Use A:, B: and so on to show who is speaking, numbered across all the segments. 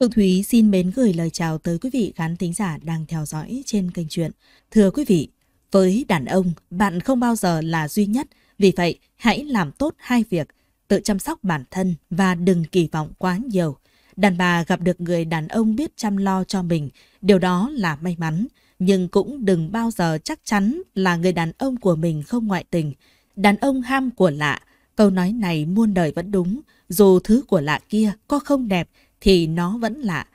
A: Phương Thúy xin mến gửi lời chào tới quý vị khán thính giả đang theo dõi trên kênh truyện. Thưa quý vị, với đàn ông, bạn không bao giờ là duy nhất, vì vậy hãy làm tốt hai việc, tự chăm sóc bản thân và đừng kỳ vọng quá nhiều. Đàn bà gặp được người đàn ông biết chăm lo cho mình, điều đó là may mắn, nhưng cũng đừng bao giờ chắc chắn là người đàn ông của mình không ngoại tình. Đàn ông ham của lạ, câu nói này muôn đời vẫn đúng, dù thứ của lạ kia có không đẹp thì nó vẫn lạ.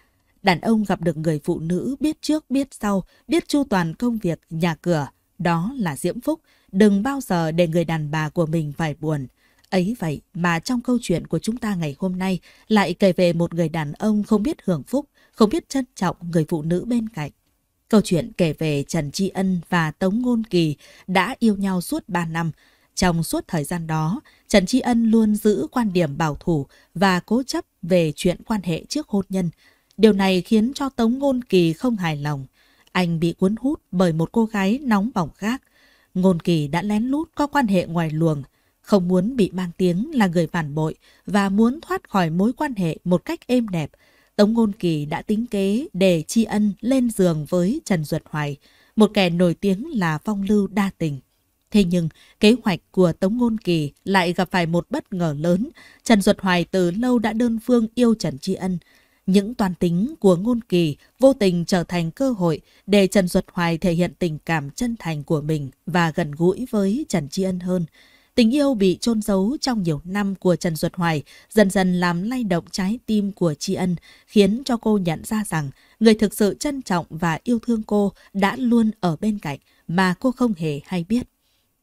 A: Đàn ông gặp được người phụ nữ biết trước biết sau, biết chu toàn công việc, nhà cửa, đó là diễm phúc. Đừng bao giờ để người đàn bà của mình phải buồn. Ấy vậy mà trong câu chuyện của chúng ta ngày hôm nay lại kể về một người đàn ông không biết hưởng phúc, không biết trân trọng người phụ nữ bên cạnh. Câu chuyện kể về Trần Tri Ân và Tống Ngôn Kỳ đã yêu nhau suốt 3 năm, trong suốt thời gian đó, Trần Tri Ân luôn giữ quan điểm bảo thủ và cố chấp về chuyện quan hệ trước hôn nhân. Điều này khiến cho Tống Ngôn Kỳ không hài lòng. Anh bị cuốn hút bởi một cô gái nóng bỏng khác. Ngôn Kỳ đã lén lút có quan hệ ngoài luồng, không muốn bị mang tiếng là người phản bội và muốn thoát khỏi mối quan hệ một cách êm đẹp. Tống Ngôn Kỳ đã tính kế để tri ân lên giường với Trần Duật Hoài, một kẻ nổi tiếng là phong lưu đa tình. Thế nhưng, kế hoạch của Tống Ngôn Kỳ lại gặp phải một bất ngờ lớn. Trần Duật Hoài từ lâu đã đơn phương yêu Trần Tri Ân. Những toàn tính của Ngôn Kỳ vô tình trở thành cơ hội để Trần Duật Hoài thể hiện tình cảm chân thành của mình và gần gũi với Trần Tri Ân hơn. Tình yêu bị chôn giấu trong nhiều năm của Trần Duật Hoài dần dần làm lay động trái tim của Tri Ân, khiến cho cô nhận ra rằng người thực sự trân trọng và yêu thương cô đã luôn ở bên cạnh mà cô không hề hay biết.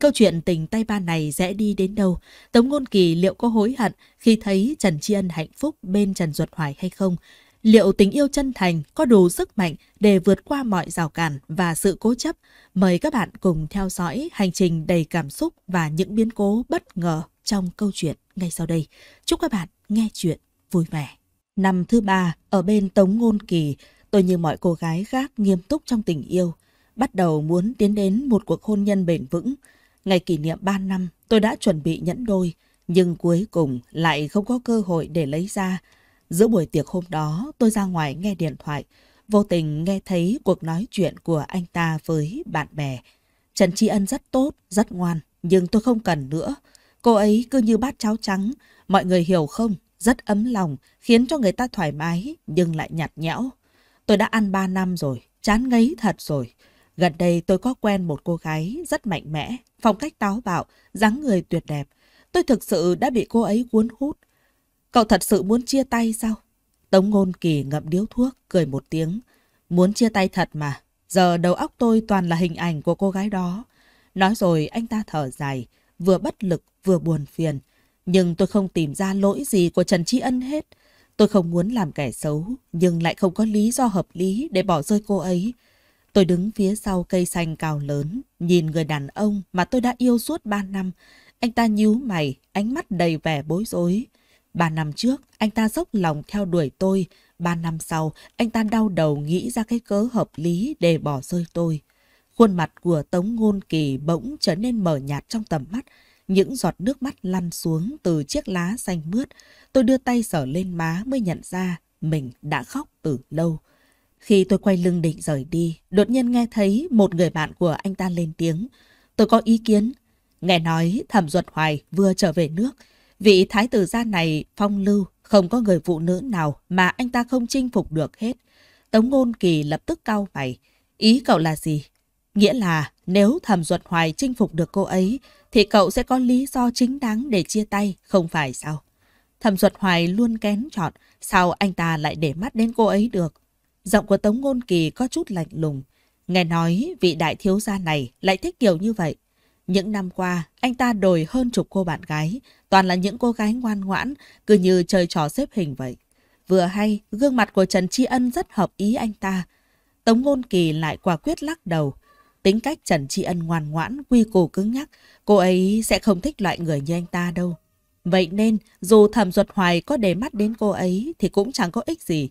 A: Câu chuyện tình tay ba này sẽ đi đến đâu? Tống Ngôn Kỳ liệu có hối hận khi thấy Trần Tri Ân hạnh phúc bên Trần Duật Hoài hay không? Liệu tình yêu chân thành có đủ sức mạnh để vượt qua mọi rào cản và sự cố chấp? Mời các bạn cùng theo dõi hành trình đầy cảm xúc và những biến cố bất ngờ trong câu chuyện ngay sau đây. Chúc các bạn nghe chuyện vui vẻ. Năm thứ ba, ở bên Tống Ngôn Kỳ, tôi như mọi cô gái khác nghiêm túc trong tình yêu, bắt đầu muốn tiến đến một cuộc hôn nhân bền vững. Ngày kỷ niệm 3 năm, tôi đã chuẩn bị nhẫn đôi, nhưng cuối cùng lại không có cơ hội để lấy ra. Giữa buổi tiệc hôm đó, tôi ra ngoài nghe điện thoại, vô tình nghe thấy cuộc nói chuyện của anh ta với bạn bè. Trần Tri Ân rất tốt, rất ngoan, nhưng tôi không cần nữa. Cô ấy cứ như bát cháo trắng, mọi người hiểu không? Rất ấm lòng, khiến cho người ta thoải mái, nhưng lại nhạt nhẽo. Tôi đã ăn 3 năm rồi, chán ngấy thật rồi. Gần đây tôi có quen một cô gái rất mạnh mẽ, phong cách táo bạo, dáng người tuyệt đẹp. Tôi thực sự đã bị cô ấy cuốn hút. Cậu thật sự muốn chia tay sao? Tống ngôn kỳ ngậm điếu thuốc, cười một tiếng. Muốn chia tay thật mà. Giờ đầu óc tôi toàn là hình ảnh của cô gái đó. Nói rồi anh ta thở dài, vừa bất lực vừa buồn phiền. Nhưng tôi không tìm ra lỗi gì của Trần Tri Ân hết. Tôi không muốn làm kẻ xấu, nhưng lại không có lý do hợp lý để bỏ rơi cô ấy. Tôi đứng phía sau cây xanh cao lớn, nhìn người đàn ông mà tôi đã yêu suốt ba năm. Anh ta nhíu mày, ánh mắt đầy vẻ bối rối. ba năm trước, anh ta dốc lòng theo đuổi tôi. ba năm sau, anh ta đau đầu nghĩ ra cái cớ hợp lý để bỏ rơi tôi. Khuôn mặt của Tống Ngôn Kỳ bỗng trở nên mờ nhạt trong tầm mắt. Những giọt nước mắt lăn xuống từ chiếc lá xanh mướt. Tôi đưa tay sờ lên má mới nhận ra mình đã khóc từ lâu. Khi tôi quay lưng định rời đi, đột nhiên nghe thấy một người bạn của anh ta lên tiếng. Tôi có ý kiến. Nghe nói Thẩm Duật Hoài vừa trở về nước. Vị thái tử gia này phong lưu, không có người phụ nữ nào mà anh ta không chinh phục được hết. Tống Ngôn Kỳ lập tức cau mày. Ý cậu là gì? Nghĩa là nếu Thẩm Duật Hoài chinh phục được cô ấy, thì cậu sẽ có lý do chính đáng để chia tay, không phải sao? Thẩm Duật Hoài luôn kén chọn, sao anh ta lại để mắt đến cô ấy được? Giọng của Tống Ngôn Kỳ có chút lạnh lùng. Nghe nói vị đại thiếu gia này lại thích kiểu như vậy. Những năm qua, anh ta đổi hơn chục cô bạn gái, toàn là những cô gái ngoan ngoãn, cứ như chơi trò xếp hình vậy. Vừa hay, gương mặt của Trần Tri Ân rất hợp ý anh ta. Tống Ngôn Kỳ lại quả quyết lắc đầu. Tính cách Trần Tri Ân ngoan ngoãn, quy củ cứng nhắc, cô ấy sẽ không thích loại người như anh ta đâu. Vậy nên, dù Thẩm Duật Hoài có để mắt đến cô ấy thì cũng chẳng có ích gì.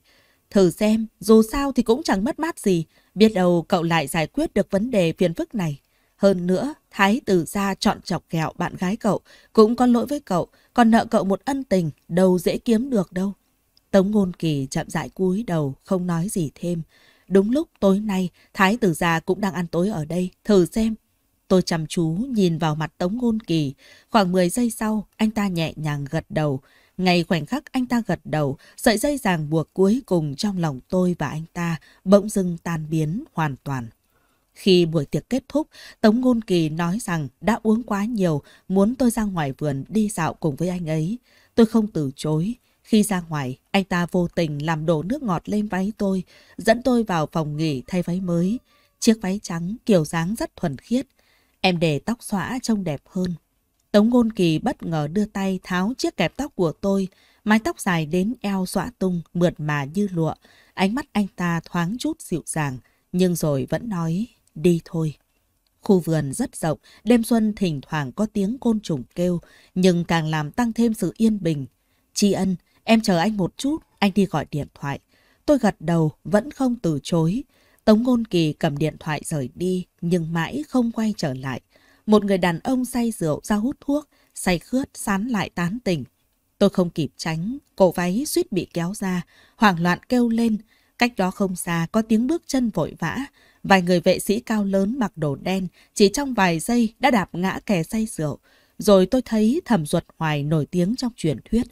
A: Thử xem, dù sao thì cũng chẳng mất mát gì, biết đâu cậu lại giải quyết được vấn đề phiền phức này. Hơn nữa, Thái Tử Gia chọn chọc kẹo bạn gái cậu, cũng có lỗi với cậu, còn nợ cậu một ân tình, đâu dễ kiếm được đâu. Tống Ngôn Kỳ chậm rãi cúi đầu, không nói gì thêm. Đúng lúc tối nay, Thái Tử Gia cũng đang ăn tối ở đây, thử xem Tôi chăm chú nhìn vào mặt Tống Ngôn Kỳ. Khoảng 10 giây sau, anh ta nhẹ nhàng gật đầu. Ngay khoảnh khắc anh ta gật đầu, sợi dây ràng buộc cuối cùng trong lòng tôi và anh ta bỗng dưng tan biến hoàn toàn. Khi buổi tiệc kết thúc, Tống Ngôn Kỳ nói rằng đã uống quá nhiều, muốn tôi ra ngoài vườn đi dạo cùng với anh ấy. Tôi không từ chối. Khi ra ngoài, anh ta vô tình làm đổ nước ngọt lên váy tôi, dẫn tôi vào phòng nghỉ thay váy mới. Chiếc váy trắng kiểu dáng rất thuần khiết, Em để tóc xõa trông đẹp hơn. Tống Ngôn Kỳ bất ngờ đưa tay tháo chiếc kẹp tóc của tôi, mái tóc dài đến eo xõa tung, mượt mà như lụa. Ánh mắt anh ta thoáng chút dịu dàng, nhưng rồi vẫn nói, đi thôi. Khu vườn rất rộng, đêm xuân thỉnh thoảng có tiếng côn trùng kêu, nhưng càng làm tăng thêm sự yên bình. Tri ân, em chờ anh một chút, anh đi gọi điện thoại. Tôi gật đầu, vẫn không từ chối. Tống Ngôn Kỳ cầm điện thoại rời đi nhưng mãi không quay trở lại. Một người đàn ông say rượu ra hút thuốc, say khướt sán lại tán tỉnh. Tôi không kịp tránh, cổ váy suýt bị kéo ra, hoảng loạn kêu lên. Cách đó không xa có tiếng bước chân vội vã. Vài người vệ sĩ cao lớn mặc đồ đen chỉ trong vài giây đã đạp ngã kẻ say rượu. Rồi tôi thấy thẩm ruột hoài nổi tiếng trong truyền thuyết.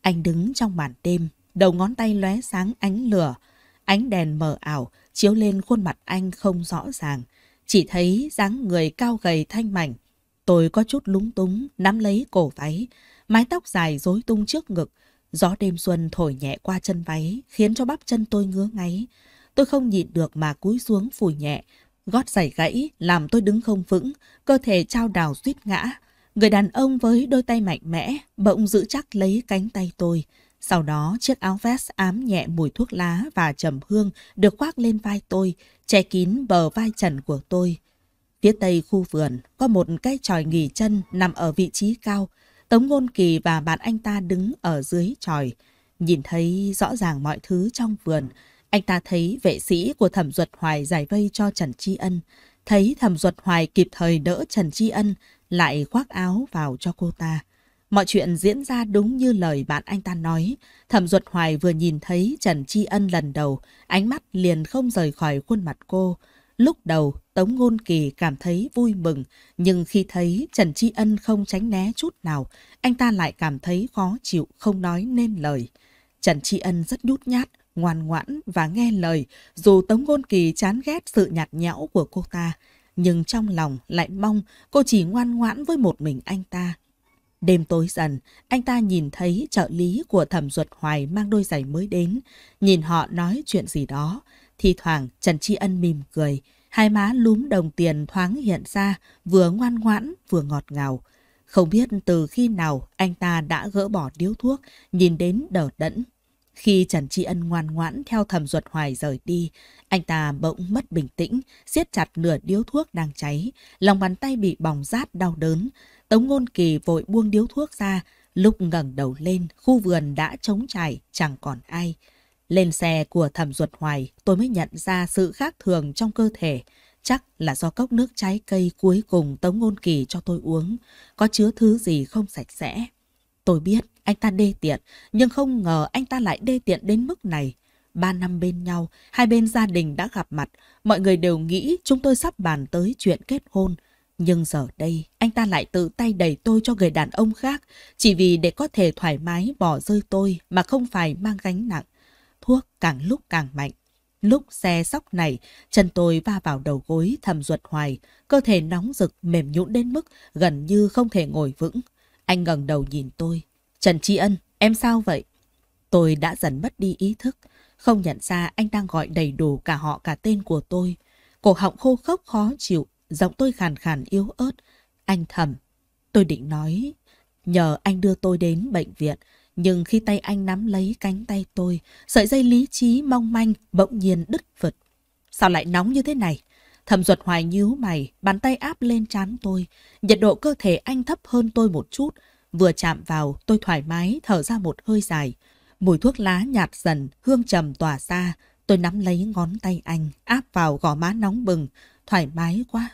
A: Anh đứng trong màn đêm, đầu ngón tay lóe sáng ánh lửa, Ánh đèn mờ ảo chiếu lên khuôn mặt anh không rõ ràng. Chỉ thấy dáng người cao gầy thanh mảnh. Tôi có chút lúng túng nắm lấy cổ váy. Mái tóc dài rối tung trước ngực. Gió đêm xuân thổi nhẹ qua chân váy khiến cho bắp chân tôi ngứa ngáy. Tôi không nhịn được mà cúi xuống phủi nhẹ. Gót giày gãy làm tôi đứng không vững, cơ thể trao đảo suýt ngã. Người đàn ông với đôi tay mạnh mẽ bỗng giữ chắc lấy cánh tay tôi. Sau đó, chiếc áo vest ám nhẹ mùi thuốc lá và trầm hương được khoác lên vai tôi, che kín bờ vai trần của tôi. Phía tây khu vườn có một cái tròi nghỉ chân nằm ở vị trí cao. Tống Ngôn Kỳ và bạn anh ta đứng ở dưới tròi. Nhìn thấy rõ ràng mọi thứ trong vườn. Anh ta thấy vệ sĩ của thẩm duật hoài giải vây cho Trần Tri Ân. Thấy thẩm duật hoài kịp thời đỡ Trần Tri Ân, lại khoác áo vào cho cô ta. Mọi chuyện diễn ra đúng như lời bạn anh ta nói. Thẩm Duật Hoài vừa nhìn thấy Trần Tri Ân lần đầu, ánh mắt liền không rời khỏi khuôn mặt cô. Lúc đầu, Tống Ngôn Kỳ cảm thấy vui mừng, nhưng khi thấy Trần Tri Ân không tránh né chút nào, anh ta lại cảm thấy khó chịu, không nói nên lời. Trần Tri Ân rất nhút nhát, ngoan ngoãn và nghe lời, dù Tống Ngôn Kỳ chán ghét sự nhạt nhẽo của cô ta, nhưng trong lòng lại mong cô chỉ ngoan ngoãn với một mình anh ta. Đêm tối dần, anh ta nhìn thấy trợ lý của thẩm ruột hoài mang đôi giày mới đến. Nhìn họ nói chuyện gì đó. Thì thoảng Trần Tri Ân mỉm cười. Hai má lúm đồng tiền thoáng hiện ra, vừa ngoan ngoãn vừa ngọt ngào. Không biết từ khi nào anh ta đã gỡ bỏ điếu thuốc, nhìn đến đờ đẫn. Khi Trần Tri Ân ngoan ngoãn theo thẩm ruột hoài rời đi, anh ta bỗng mất bình tĩnh, siết chặt nửa điếu thuốc đang cháy, lòng bàn tay bị bỏng rát đau đớn. Tống Ngôn Kỳ vội buông điếu thuốc ra, lúc ngẩng đầu lên, khu vườn đã trống trải, chẳng còn ai. Lên xe của thẩm ruột hoài, tôi mới nhận ra sự khác thường trong cơ thể. Chắc là do cốc nước trái cây cuối cùng Tống Ngôn Kỳ cho tôi uống, có chứa thứ gì không sạch sẽ. Tôi biết anh ta đê tiện, nhưng không ngờ anh ta lại đê tiện đến mức này. Ba năm bên nhau, hai bên gia đình đã gặp mặt, mọi người đều nghĩ chúng tôi sắp bàn tới chuyện kết hôn. Nhưng giờ đây, anh ta lại tự tay đẩy tôi cho người đàn ông khác, chỉ vì để có thể thoải mái bỏ rơi tôi mà không phải mang gánh nặng. Thuốc càng lúc càng mạnh. Lúc xe sóc này, chân tôi va vào đầu gối thầm ruột hoài, cơ thể nóng rực mềm nhũn đến mức gần như không thể ngồi vững. Anh ngẩng đầu nhìn tôi. Trần Tri Ân, em sao vậy? Tôi đã dần mất đi ý thức, không nhận ra anh đang gọi đầy đủ cả họ cả tên của tôi. Cổ họng khô khốc khó chịu, Giọng tôi khàn khàn yếu ớt. Anh thầm. Tôi định nói. Nhờ anh đưa tôi đến bệnh viện. Nhưng khi tay anh nắm lấy cánh tay tôi, sợi dây lý trí mong manh bỗng nhiên đứt vượt. Sao lại nóng như thế này? thầm ruột hoài nhíu mày, bàn tay áp lên trán tôi. Nhiệt độ cơ thể anh thấp hơn tôi một chút. Vừa chạm vào, tôi thoải mái thở ra một hơi dài. Mùi thuốc lá nhạt dần, hương trầm tỏa ra. Tôi nắm lấy ngón tay anh, áp vào gò má nóng bừng. Thoải mái quá.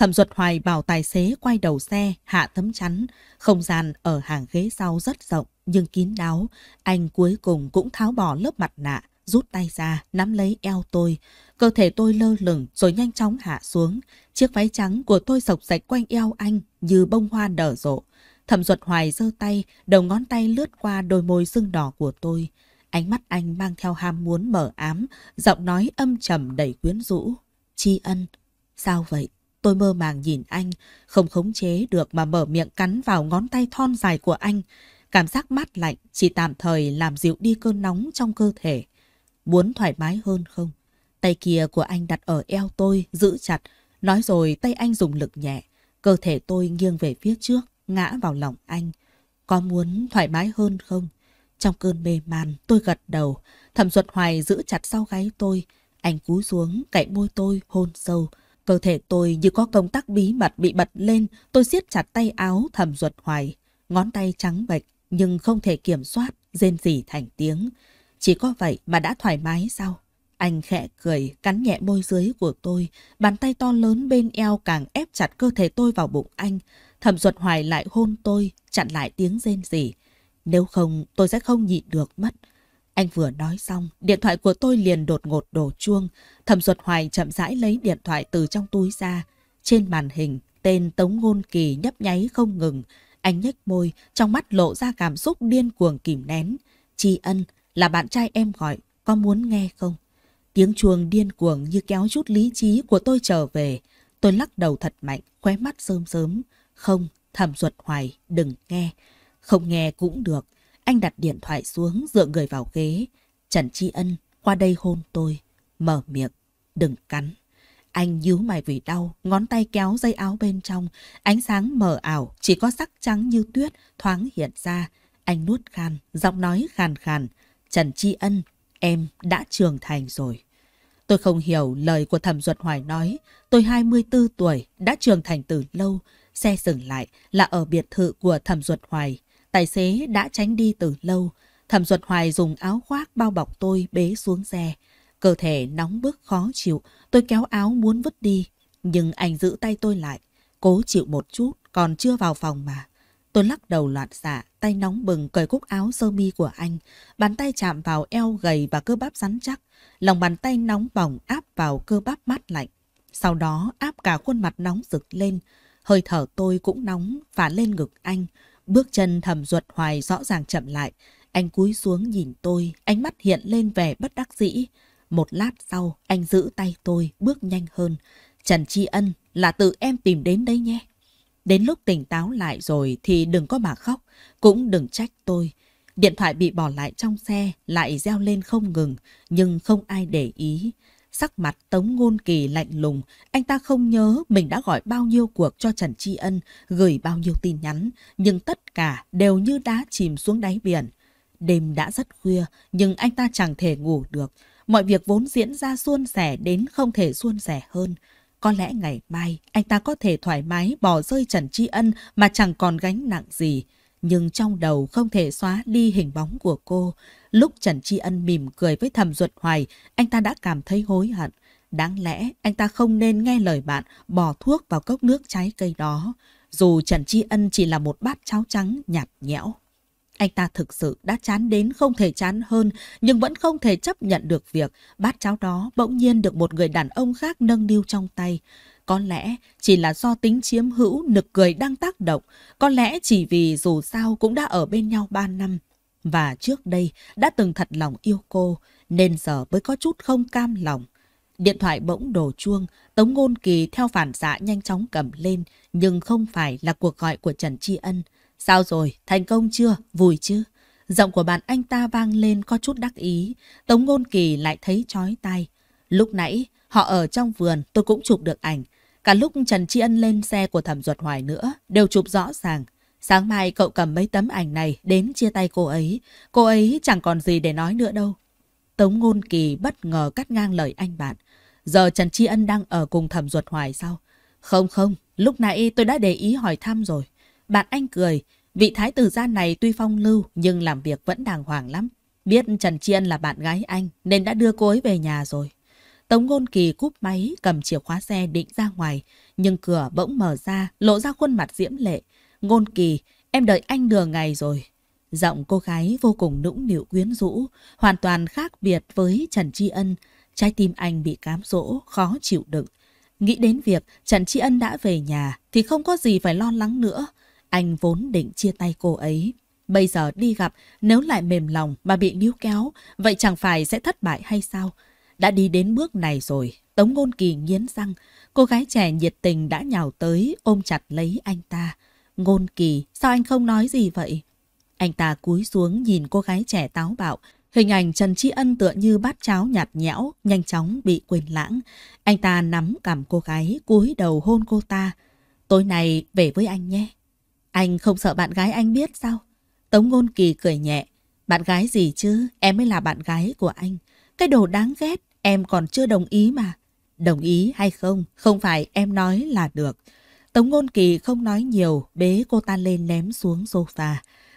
A: Thẩm Duật Hoài bảo tài xế quay đầu xe, hạ tấm chắn. Không gian ở hàng ghế sau rất rộng nhưng kín đáo. Anh cuối cùng cũng tháo bỏ lớp mặt nạ, rút tay ra, nắm lấy eo tôi. Cơ thể tôi lơ lửng rồi nhanh chóng hạ xuống. Chiếc váy trắng của tôi sọc sạch quanh eo anh như bông hoa nở rộ. Thẩm Duật Hoài giơ tay, đầu ngón tay lướt qua đôi môi sưng đỏ của tôi. Ánh mắt anh mang theo ham muốn mờ ám, giọng nói âm trầm đầy quyến rũ. Tri ân, sao vậy? Tôi mơ màng nhìn anh, không khống chế được mà mở miệng cắn vào ngón tay thon dài của anh. Cảm giác mát lạnh chỉ tạm thời làm dịu đi cơn nóng trong cơ thể. Muốn thoải mái hơn không? Tay kia của anh đặt ở eo tôi, giữ chặt. Nói rồi tay anh dùng lực nhẹ. Cơ thể tôi nghiêng về phía trước, ngã vào lòng anh. Có muốn thoải mái hơn không? Trong cơn mê man, tôi gật đầu. Thẩm Duật Hoài giữ chặt sau gáy tôi. Anh cúi xuống, cạnh môi tôi, hôn sâu. Cơ thể tôi như có công tắc bí mật bị bật lên, tôi siết chặt tay áo thầm ruột hoài. Ngón tay trắng bệch nhưng không thể kiểm soát, rên rỉ thành tiếng. Chỉ có vậy mà đã thoải mái sao? Anh khẽ cười, cắn nhẹ môi dưới của tôi, bàn tay to lớn bên eo càng ép chặt cơ thể tôi vào bụng anh. Thẩm ruột hoài lại hôn tôi, chặn lại tiếng rên rỉ. Nếu không, tôi sẽ không nhịn được mất. Anh vừa nói xong, điện thoại của tôi liền đột ngột đổ chuông. Thẩm Duật Hoài chậm rãi lấy điện thoại từ trong túi ra. Trên màn hình, tên Tống Ngôn Kỳ nhấp nháy không ngừng. Anh nhếch môi, trong mắt lộ ra cảm xúc điên cuồng kìm nén. Tri ân là bạn trai em gọi, có muốn nghe không? Tiếng chuông điên cuồng như kéo chút lý trí của tôi trở về. Tôi lắc đầu thật mạnh, khóe mắt sớm sớm. Không, Thẩm Duật Hoài, đừng nghe. Không nghe cũng được. Anh đặt điện thoại xuống dựa người vào ghế. Trần Tri Ân qua đây hôn tôi. Mở miệng. Đừng cắn. Anh nhíu mày vì đau, ngón tay kéo dây áo bên trong. Ánh sáng mờ ảo, chỉ có sắc trắng như tuyết thoáng hiện ra. Anh nuốt khan, giọng nói khàn khàn. Trần Tri Ân, em đã trưởng thành rồi. Tôi không hiểu lời của thẩm duật hoài nói. Tôi 24 tuổi, đã trưởng thành từ lâu. Xe dừng lại là ở biệt thự của thẩm duật hoài. Tài xế đã tránh đi từ lâu. Thẩm Duật Hoài dùng áo khoác bao bọc tôi bế xuống xe. Cơ thể nóng bức khó chịu, tôi kéo áo muốn vứt đi. Nhưng anh giữ tay tôi lại, cố chịu một chút, còn chưa vào phòng mà. Tôi lắc đầu loạn xạ, tay nóng bừng cởi cúc áo sơ mi của anh. Bàn tay chạm vào eo gầy và cơ bắp rắn chắc. Lòng bàn tay nóng bỏng áp vào cơ bắp mát lạnh. Sau đó áp cả khuôn mặt nóng rực lên. Hơi thở tôi cũng nóng và lên ngực anh. Bước chân thầm ruột hoài rõ ràng chậm lại. Anh cúi xuống nhìn tôi, ánh mắt hiện lên vẻ bất đắc dĩ. Một lát sau, anh giữ tay tôi, bước nhanh hơn. Trần Tri Ân là tự em tìm đến đây nhé. Đến lúc tỉnh táo lại rồi thì đừng có mà khóc, cũng đừng trách tôi. Điện thoại bị bỏ lại trong xe, lại reo lên không ngừng, nhưng không ai để ý. Sắc mặt Tống Ngôn Kỳ lạnh lùng, anh ta không nhớ mình đã gọi bao nhiêu cuộc cho Trần Tri Ân, gửi bao nhiêu tin nhắn, nhưng tất cả đều như đá chìm xuống đáy biển. Đêm đã rất khuya, nhưng anh ta chẳng thể ngủ được. Mọi việc vốn diễn ra suôn sẻ đến không thể suôn sẻ hơn. Có lẽ ngày mai anh ta có thể thoải mái bỏ rơi Trần Tri Ân mà chẳng còn gánh nặng gì nhưng trong đầu không thể xóa đi hình bóng của cô. Lúc Trần Tri Ân mỉm cười với thầm Duật Hoài, anh ta đã cảm thấy hối hận. Đáng lẽ anh ta không nên nghe lời bạn bỏ thuốc vào cốc nước trái cây đó, dù Trần Tri Ân chỉ là một bát cháo trắng nhạt nhẽo. Anh ta thực sự đã chán đến không thể chán hơn, nhưng vẫn không thể chấp nhận được việc bát cháo đó bỗng nhiên được một người đàn ông khác nâng niu trong tay. Có lẽ chỉ là do tính chiếm hữu nực cười đang tác động, có lẽ chỉ vì dù sao cũng đã ở bên nhau 3 năm. Và trước đây đã từng thật lòng yêu cô, nên giờ mới có chút không cam lòng. Điện thoại bỗng đổ chuông, Tống Ngôn Kỳ theo phản xạ nhanh chóng cầm lên, nhưng không phải là cuộc gọi của Trần Tri Ân. Sao rồi, thành công chưa, vui chứ? Giọng của bạn anh ta vang lên có chút đắc ý, Tống Ngôn Kỳ lại thấy chói tai. Lúc nãy, họ ở trong vườn tôi cũng chụp được ảnh, Cả lúc Trần Tri Ân lên xe của thẩm duật hoài nữa, đều chụp rõ ràng. Sáng mai cậu cầm mấy tấm ảnh này đến chia tay cô ấy. Cô ấy chẳng còn gì để nói nữa đâu. Tống Ngôn Kỳ bất ngờ cắt ngang lời anh bạn. Giờ Trần Tri Ân đang ở cùng thẩm duật hoài sao? Không không, lúc nãy tôi đã để ý hỏi thăm rồi. Bạn anh cười, vị thái tử gia này tuy phong lưu nhưng làm việc vẫn đàng hoàng lắm. Biết Trần Tri Ân là bạn gái anh nên đã đưa cô ấy về nhà rồi. Tống Ngôn Kỳ cúp máy cầm chìa khóa xe định ra ngoài, nhưng cửa bỗng mở ra, lộ ra khuôn mặt diễm lệ. Ngôn Kỳ, em đợi anh nửa ngày rồi. Giọng cô gái vô cùng nũng nịu quyến rũ, hoàn toàn khác biệt với Trần Tri Ân. Trái tim anh bị cám dỗ, khó chịu đựng. Nghĩ đến việc Trần Tri Ân đã về nhà thì không có gì phải lo lắng nữa. Anh vốn định chia tay cô ấy. Bây giờ đi gặp, nếu lại mềm lòng mà bị níu kéo, vậy chẳng phải sẽ thất bại hay sao? Đã đi đến bước này rồi, Tống Ngôn Kỳ nghiến răng, cô gái trẻ nhiệt tình đã nhào tới ôm chặt lấy anh ta. Ngôn Kỳ, sao anh không nói gì vậy? Anh ta cúi xuống nhìn cô gái trẻ táo bạo, Hình ảnh Trần Tri Ân tựa như bát cháo nhạt nhẽo, nhanh chóng bị quên lãng. Anh ta nắm cằm cô gái, cúi đầu hôn cô ta. Tối nay về với anh nhé. Anh không sợ bạn gái anh biết sao? Tống Ngôn Kỳ cười nhẹ. Bạn gái gì chứ, em mới là bạn gái của anh. Cái đồ đáng ghét. Em còn chưa đồng ý mà. Đồng ý hay không, không phải em nói là được. Tống Ngôn Kỳ không nói nhiều, bế cô ta lên ném xuống sofa.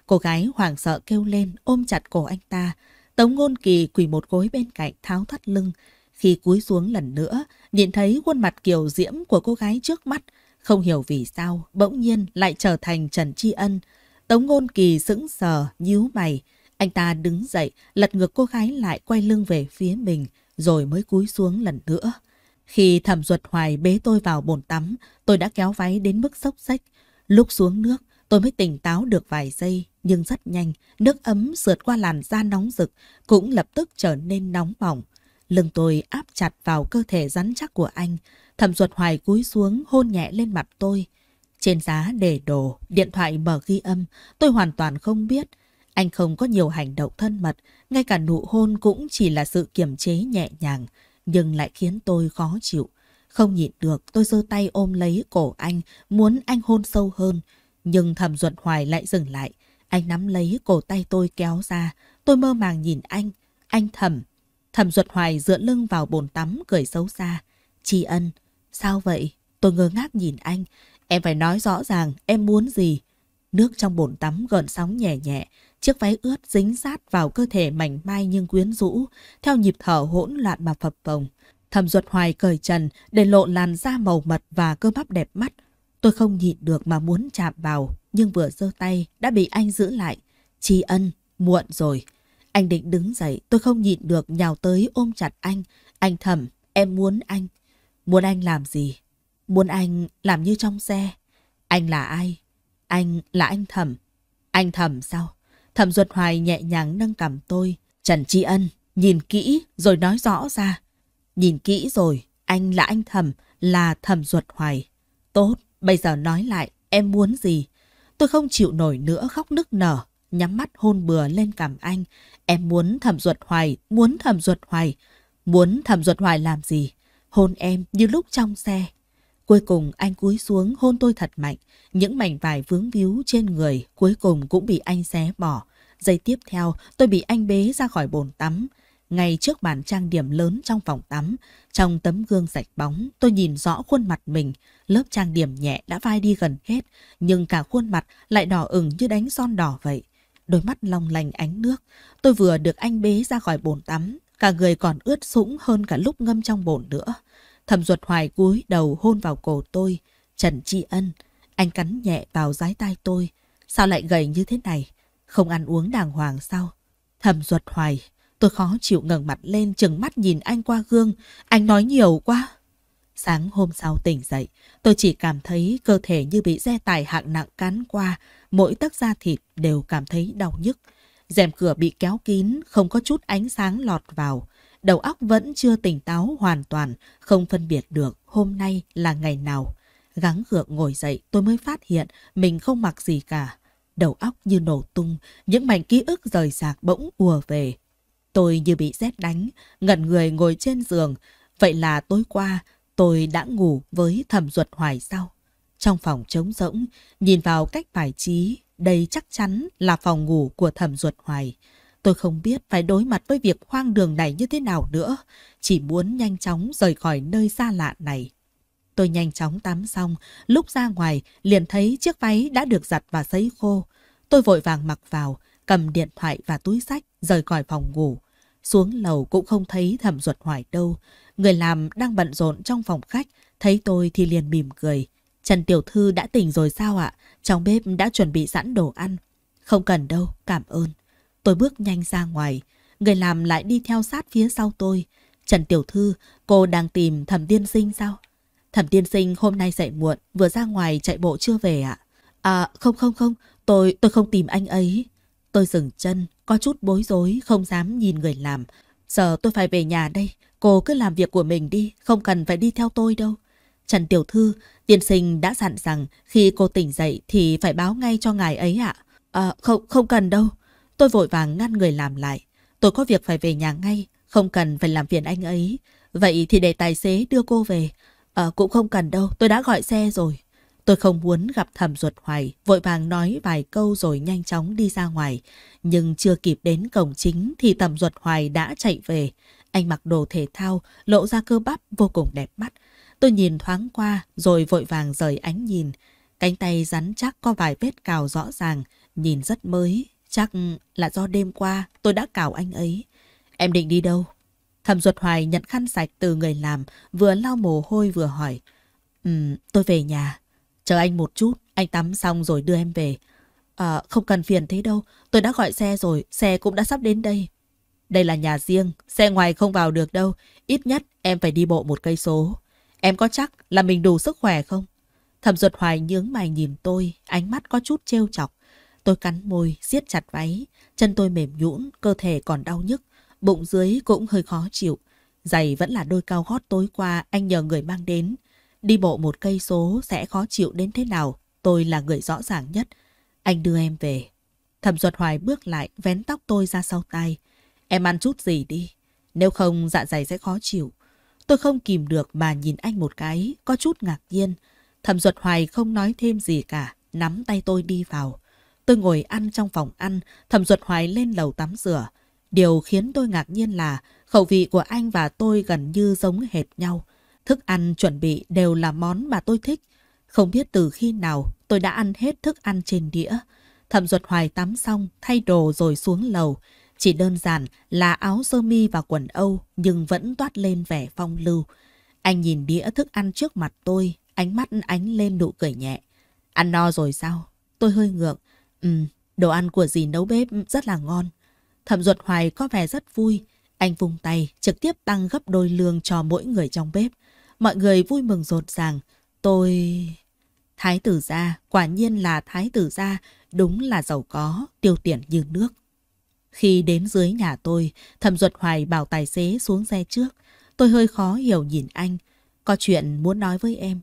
A: Cô gái hoảng sợ kêu lên, ôm chặt cổ anh ta. Tống Ngôn Kỳ quỳ một gối bên cạnh, tháo thắt lưng. Khi cúi xuống lần nữa, nhìn thấy khuôn mặt kiều diễm của cô gái trước mắt. Không hiểu vì sao, bỗng nhiên lại trở thành Trần Tri Ân. Tống Ngôn Kỳ sững sờ, nhíu mày. Anh ta đứng dậy, lật ngược cô gái lại quay lưng về phía mình rồi mới cúi xuống lần nữa. Khi thẩm ruột hoài bế tôi vào bồn tắm, tôi đã kéo váy đến mức sốc sách. Lúc xuống nước, tôi mới tỉnh táo được vài giây, nhưng rất nhanh, nước ấm sượt qua làn da nóng rực, cũng lập tức trở nên nóng bỏng. Lưng tôi áp chặt vào cơ thể rắn chắc của anh, thẩm ruột hoài cúi xuống hôn nhẹ lên mặt tôi. Trên giá để đồ, điện thoại mở ghi âm, tôi hoàn toàn không biết anh không có nhiều hành động thân mật, ngay cả nụ hôn cũng chỉ là sự kiềm chế nhẹ nhàng, nhưng lại khiến tôi khó chịu. Không nhịn được, tôi giơ tay ôm lấy cổ anh, muốn anh hôn sâu hơn. Nhưng thầm Duật Hoài lại dừng lại. Anh nắm lấy cổ tay tôi kéo ra. Tôi mơ màng nhìn anh. Anh thầm. Thầm Duật Hoài dựa lưng vào bồn tắm cười xấu xa. Tri ân. Sao vậy? Tôi ngơ ngác nhìn anh. Em phải nói rõ ràng em muốn gì. Nước trong bồn tắm gợn sóng nhẹ nhẹ. Chiếc váy ướt dính sát vào cơ thể mảnh mai nhưng quyến rũ, theo nhịp thở hỗn loạn mà phập phồng. Thẩm ruột hoài cởi trần để lộ làn da màu mật và cơ bắp đẹp mắt. Tôi không nhịn được mà muốn chạm vào, nhưng vừa giơ tay đã bị anh giữ lại. Chi ân, muộn rồi. Anh định đứng dậy, tôi không nhịn được nhào tới ôm chặt anh. Anh thầm, em muốn anh. Muốn anh làm gì? Muốn anh làm như trong xe. Anh là ai? Anh là anh thầm. Anh thầm sao? Thẩm Duật Hoài nhẹ nhàng nâng cầm tôi. Trần Tri Ân, nhìn kỹ rồi nói rõ ra. Nhìn kỹ rồi, anh là anh Thẩm, là Thẩm Duật Hoài. Tốt, bây giờ nói lại, em muốn gì? Tôi không chịu nổi nữa khóc nức nở, nhắm mắt hôn bừa lên cầm anh. Em muốn Thẩm Duật Hoài, muốn Thẩm Duật Hoài. Muốn Thẩm Duật Hoài làm gì? Hôn em như lúc trong xe, Cuối cùng anh cúi xuống hôn tôi thật mạnh, những mảnh vải vướng víu trên người cuối cùng cũng bị anh xé bỏ. Giây tiếp theo tôi bị anh bế ra khỏi bồn tắm. Ngay trước bàn trang điểm lớn trong phòng tắm, trong tấm gương sạch bóng tôi nhìn rõ khuôn mặt mình. Lớp trang điểm nhẹ đã phai đi gần hết, nhưng cả khuôn mặt lại đỏ ửng như đánh son đỏ vậy. Đôi mắt long lành ánh nước, tôi vừa được anh bế ra khỏi bồn tắm, cả người còn ướt sũng hơn cả lúc ngâm trong bồn nữa. Thẩm ruột hoài cúi đầu hôn vào cổ tôi. Trần tri ân. Anh cắn nhẹ vào giái tai tôi. Sao lại gầy như thế này? Không ăn uống đàng hoàng sao? Thẩm ruột hoài. Tôi khó chịu ngẩng mặt lên chừng mắt nhìn anh qua gương. Anh nói nhiều quá. Sáng hôm sau tỉnh dậy, tôi chỉ cảm thấy cơ thể như bị xe tải hạng nặng cán qua, mỗi tấc da thịt đều cảm thấy đau nhức. rèm cửa bị kéo kín, không có chút ánh sáng lọt vào đầu óc vẫn chưa tỉnh táo hoàn toàn, không phân biệt được hôm nay là ngày nào. Gắng gượng ngồi dậy tôi mới phát hiện mình không mặc gì cả. Đầu óc như nổ tung, những mảnh ký ức rời rạc bỗng ùa về. Tôi như bị rét đánh, ngẩn người ngồi trên giường. Vậy là tối qua tôi đã ngủ với thẩm ruột hoài sau. Trong phòng trống rỗng, nhìn vào cách bài trí, đây chắc chắn là phòng ngủ của thẩm ruột hoài. Tôi không biết phải đối mặt với việc hoang đường này như thế nào nữa, chỉ muốn nhanh chóng rời khỏi nơi xa lạ này. Tôi nhanh chóng tắm xong, lúc ra ngoài liền thấy chiếc váy đã được giặt và sấy khô. Tôi vội vàng mặc vào, cầm điện thoại và túi sách rời khỏi phòng ngủ. Xuống lầu cũng không thấy thẩm ruột hoài đâu. Người làm đang bận rộn trong phòng khách, thấy tôi thì liền mỉm cười. Trần Tiểu Thư đã tỉnh rồi sao ạ? Trong bếp đã chuẩn bị sẵn đồ ăn. Không cần đâu, cảm ơn. Tôi bước nhanh ra ngoài, người làm lại đi theo sát phía sau tôi. Trần Tiểu Thư, cô đang tìm Thẩm Tiên Sinh sao? Thẩm Tiên Sinh hôm nay dậy muộn, vừa ra ngoài chạy bộ chưa về ạ. À? à, không không không, tôi tôi không tìm anh ấy. Tôi dừng chân, có chút bối rối, không dám nhìn người làm. Giờ tôi phải về nhà đây, cô cứ làm việc của mình đi, không cần phải đi theo tôi đâu. Trần Tiểu Thư, tiên sinh đã dặn rằng khi cô tỉnh dậy thì phải báo ngay cho ngài ấy ạ. À? à, không, không cần đâu. Tôi vội vàng ngăn người làm lại. Tôi có việc phải về nhà ngay, không cần phải làm phiền anh ấy. Vậy thì để tài xế đưa cô về. À, cũng không cần đâu, tôi đã gọi xe rồi. Tôi không muốn gặp thẩm ruột hoài, vội vàng nói vài câu rồi nhanh chóng đi ra ngoài. Nhưng chưa kịp đến cổng chính thì thẩm ruột hoài đã chạy về. Anh mặc đồ thể thao, lộ ra cơ bắp vô cùng đẹp mắt. Tôi nhìn thoáng qua rồi vội vàng rời ánh nhìn. Cánh tay rắn chắc có vài vết cào rõ ràng, nhìn rất mới, Chắc là do đêm qua tôi đã cào anh ấy. Em định đi đâu? Thẩm ruột Hoài nhận khăn sạch từ người làm, vừa lau mồ hôi vừa hỏi. Ừm, um, tôi về nhà. Chờ anh một chút, anh tắm xong rồi đưa em về. À, không cần phiền thế đâu, tôi đã gọi xe rồi, xe cũng đã sắp đến đây. Đây là nhà riêng, xe ngoài không vào được đâu, ít nhất em phải đi bộ một cây số. Em có chắc là mình đủ sức khỏe không? Thẩm ruột Hoài nhướng mày nhìn tôi, ánh mắt có chút trêu chọc. Tôi cắn môi, siết chặt váy, chân tôi mềm nhũn, cơ thể còn đau nhức, bụng dưới cũng hơi khó chịu. Giày vẫn là đôi cao gót tối qua anh nhờ người mang đến. Đi bộ một cây số sẽ khó chịu đến thế nào, tôi là người rõ ràng nhất. Anh đưa em về. Thẩm Duật Hoài bước lại, vén tóc tôi ra sau tay. Em ăn chút gì đi, nếu không dạ dày sẽ khó chịu. Tôi không kìm được mà nhìn anh một cái, có chút ngạc nhiên. Thẩm Duật Hoài không nói thêm gì cả, nắm tay tôi đi vào. Tôi ngồi ăn trong phòng ăn, thẩm ruột hoài lên lầu tắm rửa. Điều khiến tôi ngạc nhiên là khẩu vị của anh và tôi gần như giống hệt nhau. Thức ăn chuẩn bị đều là món mà tôi thích. Không biết từ khi nào tôi đã ăn hết thức ăn trên đĩa. Thẩm ruột hoài tắm xong, thay đồ rồi xuống lầu. Chỉ đơn giản là áo sơ mi và quần Âu nhưng vẫn toát lên vẻ phong lưu. Anh nhìn đĩa thức ăn trước mặt tôi, ánh mắt ánh lên nụ cười nhẹ. Ăn no rồi sao? Tôi hơi ngượng. Ừ, đồ ăn của dì nấu bếp rất là ngon. Thẩm Duật Hoài có vẻ rất vui. Anh vung tay, trực tiếp tăng gấp đôi lương cho mỗi người trong bếp. Mọi người vui mừng rộn ràng. Tôi... Thái tử gia, quả nhiên là thái tử gia, đúng là giàu có, tiêu tiền như nước. Khi đến dưới nhà tôi, Thẩm Duật Hoài bảo tài xế xuống xe trước. Tôi hơi khó hiểu nhìn anh. Có chuyện muốn nói với em.